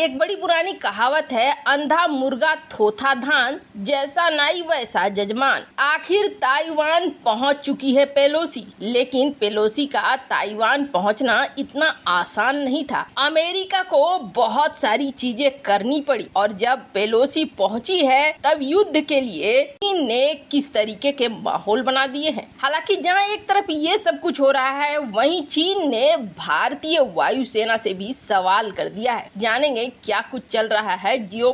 एक बड़ी पुरानी कहावत है अंधा मुर्गा थोथा धान जैसा नाई वैसा जजमान आखिर ताइवान पहुंच चुकी है पेलोसी लेकिन पेलोसी का ताइवान पहुंचना इतना आसान नहीं था अमेरिका को बहुत सारी चीजें करनी पड़ी और जब पेलोसी पहुंची है तब युद्ध के लिए चीन ने किस तरीके के माहौल बना दिए हैं हालांकि जहां एक तरफ ये सब कुछ हो रहा है वहीं चीन ने भारतीय वायुसेना से भी सवाल कर दिया है जानेंगे में क्या कुछ चल रहा है जियो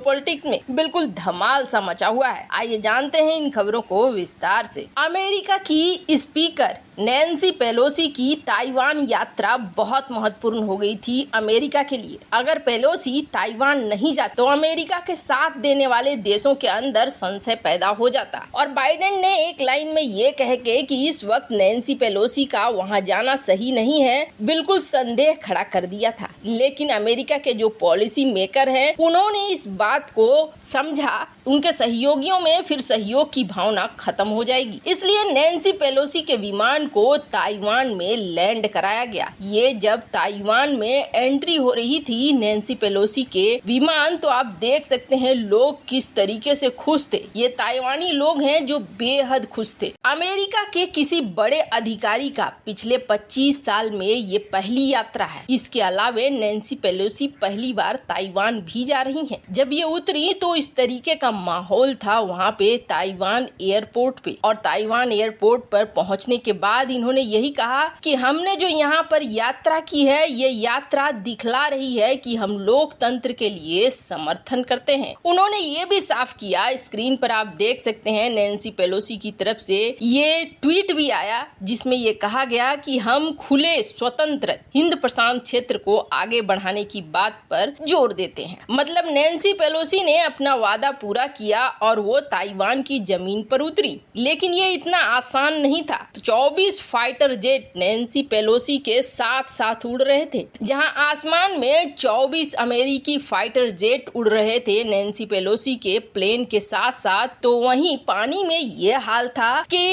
में बिल्कुल धमाल सा मचा हुआ है आइए जानते हैं इन खबरों को विस्तार से अमेरिका की स्पीकर नैन्सी पेलोसी की ताइवान यात्रा बहुत महत्वपूर्ण हो गई थी अमेरिका के लिए अगर पेलोसी ताइवान नहीं जाते तो अमेरिका के साथ देने वाले देशों के अंदर संशय पैदा हो जाता और बाइडेन ने एक लाइन में ये कह के कि इस वक्त नैन्सी पेलोसी का वहाँ जाना सही नहीं है बिल्कुल संदेह खड़ा कर दिया था लेकिन अमेरिका के जो पॉलिसी पॉलिसी मेकर हैं उन्होंने इस बात को समझा उनके सहयोगियों में फिर सहयोग की भावना खत्म हो जाएगी इसलिए नैन्सी पेलोसी के विमान को ताइवान में लैंड कराया गया ये जब ताइवान में एंट्री हो रही थी नैन्सी पेलोसी के विमान तो आप देख सकते हैं लोग किस तरीके से खुश थे ये ताइवानी लोग हैं जो बेहद खुश थे अमेरिका के किसी बड़े अधिकारी का पिछले 25 साल में ये पहली यात्रा है इसके अलावे नैन्सी पेलोसी पहली बार ताइवान भी जा रही हैं जब ये उतरी तो इस तरीके का माहौल था वहाँ पे ताइवान एयरपोर्ट पे और ताइवान एयरपोर्ट पर पहुँचने के बाद इन्होंने यही कहा कि हमने जो यहाँ पर यात्रा की है ये यात्रा दिखला रही है कि हम लोकतंत्र के लिए समर्थन करते हैं उन्होंने ये भी साफ किया स्क्रीन पर आप देख सकते हैं नैन्सी पेलोसी की तरफ से ये ट्वीट भी आया जिसमें ये कहा गया कि हम खुले स्वतंत्र हिंद प्रशांत क्षेत्र को आगे बढ़ाने की बात पर जो जोर देते हैं मतलब नैन्सी पेलोसी ने अपना वादा पूरा किया और वो ताइवान की जमीन पर उतरी लेकिन ये इतना आसान नहीं था 24 फाइटर जेट नैन्सी पेलोसी के साथ साथ उड़ रहे थे जहां आसमान में 24 अमेरिकी फाइटर जेट उड़ रहे थे नैन्सी पेलोसी के प्लेन के साथ साथ तो वहीं पानी में ये हाल था कि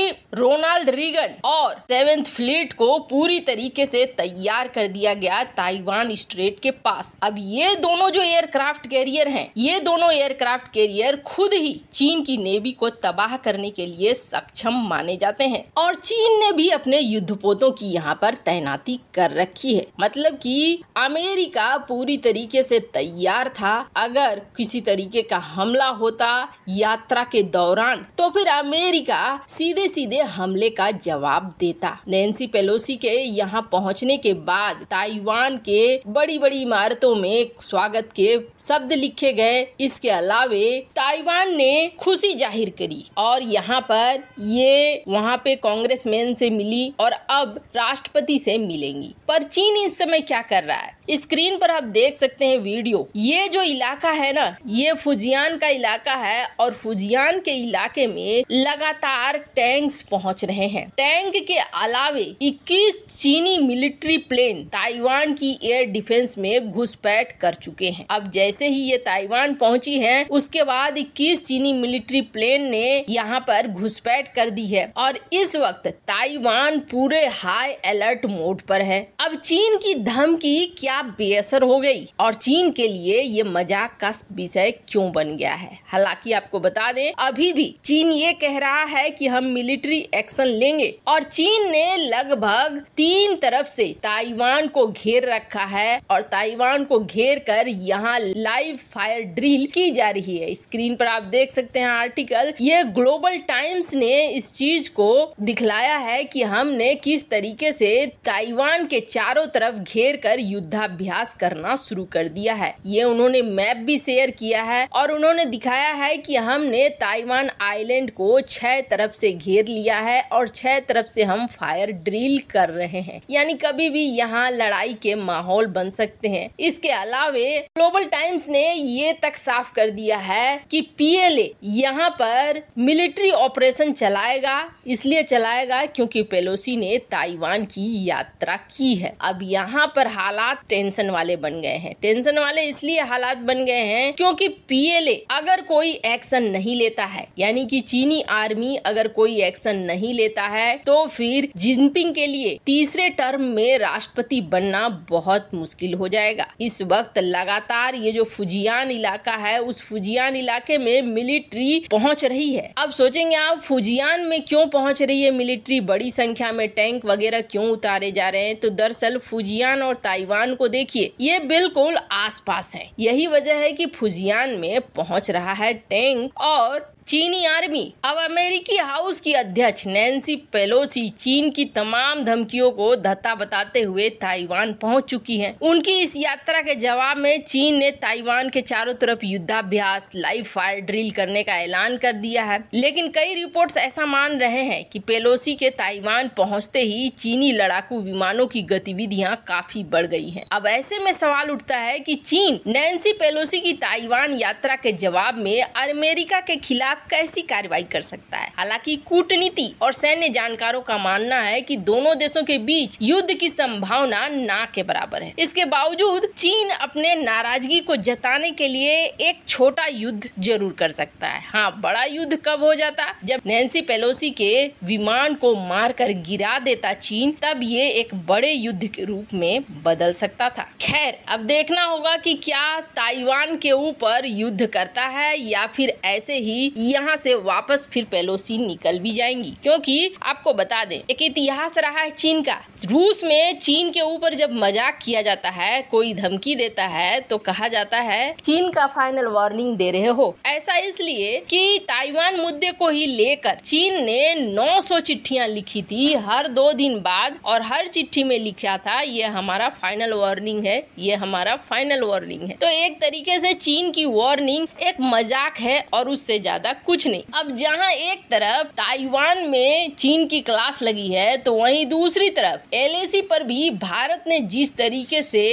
रोनाल्ड रिगन और सेवेंथ फ्लीट को पूरी तरीके से तैयार कर दिया गया ताइवान स्ट्रेट के पास अब ये दोनों दोनों जो एयरक्राफ्ट कैरियर हैं ये दोनों एयरक्राफ्ट कैरियर खुद ही चीन की नेवी को तबाह करने के लिए सक्षम माने जाते हैं और चीन ने भी अपने युद्ध पोतों की यहाँ पर तैनाती कर रखी है मतलब कि अमेरिका पूरी तरीके से तैयार था अगर किसी तरीके का हमला होता यात्रा के दौरान तो फिर अमेरिका सीधे सीधे हमले का जवाब देता नैन्सी पेलोसी के यहाँ पहुँचने के बाद ताइवान के बड़ी बड़ी इमारतों में स्वागत स्वागत के शब्द लिखे गए इसके अलावे ताइवान ने खुशी जाहिर करी और यहाँ पर ये वहाँ पे कांग्रेस मैन से मिली और अब राष्ट्रपति से मिलेंगी पर चीन इस समय क्या कर रहा है स्क्रीन पर आप देख सकते हैं वीडियो ये जो इलाका है ना ये फुजियान का इलाका है और फुजियान के इलाके में लगातार टैंक्स पहुंच रहे हैं टैंक के अलावे 21 चीनी मिलिट्री प्लेन ताइवान की एयर डिफेंस में घुसपैठ कर चुके हैं अब जैसे ही ये ताइवान पहुंची है उसके बाद इक्कीस चीनी मिलिट्री प्लेन ने यहाँ पर घुसपैठ कर दी है और इस वक्त ताइवान पूरे हाई अलर्ट मोड पर है अब चीन की धमकी क्या क्या बेअसर हो गई और चीन के लिए ये मजाक का विषय क्यों बन गया है हालांकि आपको बता दें अभी भी चीन ये कह रहा है कि हम मिलिट्री एक्शन लेंगे और चीन ने लगभग तीन तरफ से ताइवान को घेर रखा है और ताइवान को घेर कर यहाँ लाइव फायर ड्रिल की जा रही है स्क्रीन पर आप देख सकते हैं आर्टिकल ये ग्लोबल टाइम्स ने इस चीज को दिखलाया है कि हमने किस तरीके से ताइवान के चारों तरफ घेर कर युद्धा अभ्यास करना शुरू कर दिया है ये उन्होंने मैप भी शेयर किया है और उन्होंने दिखाया है कि हमने ताइवान आइलैंड को छह तरफ से घेर लिया है और छह तरफ से हम फायर ड्रिल कर रहे हैं यानी कभी भी यहाँ लड़ाई के माहौल बन सकते हैं इसके अलावे ग्लोबल टाइम्स ने ये तक साफ कर दिया है कि पीएलए यहाँ पर मिलिट्री ऑपरेशन चलाएगा इसलिए चलाएगा क्योंकि पेलोसी ने ताइवान की यात्रा की है अब यहाँ पर हालात टेंशन वाले बन गए हैं टेंशन वाले इसलिए हालात बन गए हैं क्योंकि पीएलए अगर कोई एक्शन नहीं लेता है यानी कि चीनी आर्मी अगर कोई एक्शन नहीं लेता है तो फिर जिनपिंग के लिए तीसरे टर्म में राष्ट्रपति बनना बहुत मुश्किल हो जाएगा इस वक्त लगातार ये जो फुजियान इलाका है उस फुजियान इलाके में मिलिट्री पहुंच रही है अब सोचेंगे आप फुजियान में क्यों पहुंच रही है मिलिट्री बड़ी संख्या में टैंक वगैरह क्यों उतारे जा रहे हैं तो दरअसल फुजियान और ताइवान को देखिए ये बिल्कुल आसपास है यही वजह है कि फुजियान में पहुंच रहा है टैंक और चीनी आर्मी अब अमेरिकी हाउस की अध्यक्ष नैन्सी पेलोसी चीन की तमाम धमकियों को धत्ता बताते हुए ताइवान पहुंच चुकी हैं। उनकी इस यात्रा के जवाब में चीन ने ताइवान के चारों तरफ युद्धाभ्यास लाइव फायर ड्रिल करने का ऐलान कर दिया है लेकिन कई रिपोर्ट्स ऐसा मान रहे हैं कि पेलोसी के ताइवान पहुँचते ही चीनी लड़ाकू विमानों की गतिविधियाँ काफी बढ़ गयी है अब ऐसे में सवाल उठता है की चीन नैन्सी पेलोसी की ताइवान यात्रा के जवाब में अमेरिका के खिलाफ खिलाफ कैसी कार्रवाई कर सकता है हालांकि कूटनीति और सैन्य जानकारों का मानना है कि दोनों देशों के बीच युद्ध की संभावना ना के बराबर है इसके बावजूद चीन अपने नाराजगी को जताने के लिए एक छोटा युद्ध जरूर कर सकता है हाँ बड़ा युद्ध कब हो जाता जब नैन्सी पेलोसी के विमान को मार कर गिरा देता चीन तब ये एक बड़े युद्ध के रूप में बदल सकता था खैर अब देखना होगा कि क्या ताइवान के ऊपर युद्ध करता है या फिर ऐसे ही यहाँ से वापस फिर पेलोसी निकल भी जाएंगी क्योंकि आपको बता दें एक इतिहास रहा है चीन का रूस में चीन के ऊपर जब मजाक किया जाता है कोई धमकी देता है तो कहा जाता है चीन का फाइनल वार्निंग दे रहे हो ऐसा इसलिए कि ताइवान मुद्दे को ही लेकर चीन ने 900 चिट्ठियां लिखी थी हर दो दिन बाद और हर चिट्ठी में लिखा था ये हमारा फाइनल वार्निंग है ये हमारा फाइनल वार्निंग है तो एक तरीके से चीन की वार्निंग एक मजाक है और उससे ज्यादा कुछ नहीं अब जहाँ एक तरफ ताइवान में चीन की क्लास लगी है तो वहीं दूसरी तरफ एल पर भी भारत ने जिस तरीके से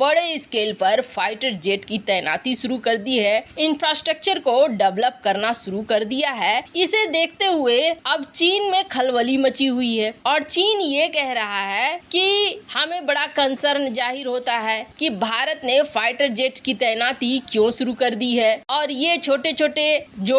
बड़े स्केल पर फाइटर जेट की तैनाती शुरू कर दी है इंफ्रास्ट्रक्चर को डेवलप करना शुरू कर दिया है इसे देखते हुए अब चीन में खलबली मची हुई है और चीन ये कह रहा है कि हमें बड़ा कंसर्न जाहिर होता है कि भारत ने फाइटर जेट की तैनाती क्यों शुरू कर दी है और ये छोटे छोटे जो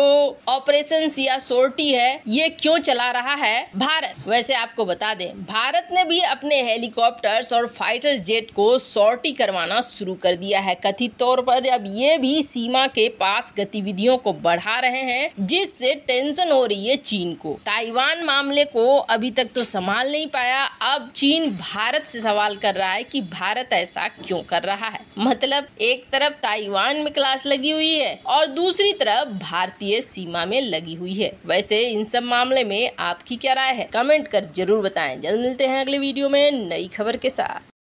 ऑपरेशन या सोर्टी है ये क्यों चला रहा है भारत वैसे आपको बता दें भारत ने भी अपने हेलीकॉप्टर्स और फाइटर जेट को सोर्टी करवाना शुरू कर दिया है कथित तौर पर अब ये भी सीमा के पास गतिविधियों को बढ़ा रहे हैं जिससे टेंशन हो रही है चीन को ताइवान मामले को अभी तक तो संभाल नहीं पाया अब चीन भारत से सवाल कर रहा है कि भारत ऐसा क्यों कर रहा है मतलब एक तरफ ताइवान में क्लास लगी हुई है और दूसरी तरफ भारतीय सीमा में लगी हुई है वैसे इन सब मामले में आपकी क्या राय है कमेंट कर जरूर बताएं जल्द मिलते हैं अगले वीडियो में नई खबर के साथ